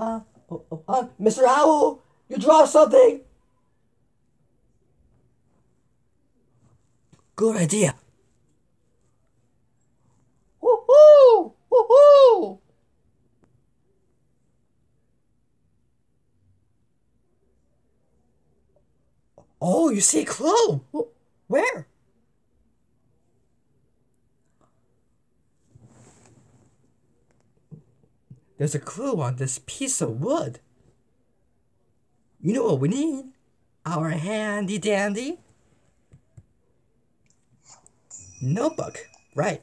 oh, oh, Mr. Owl, you dropped something. Good idea. Woohoo! Woohoo! Oh, you see Chloe. Where? There's a clue on this piece of wood. You know what we need? Our handy dandy notebook. Right.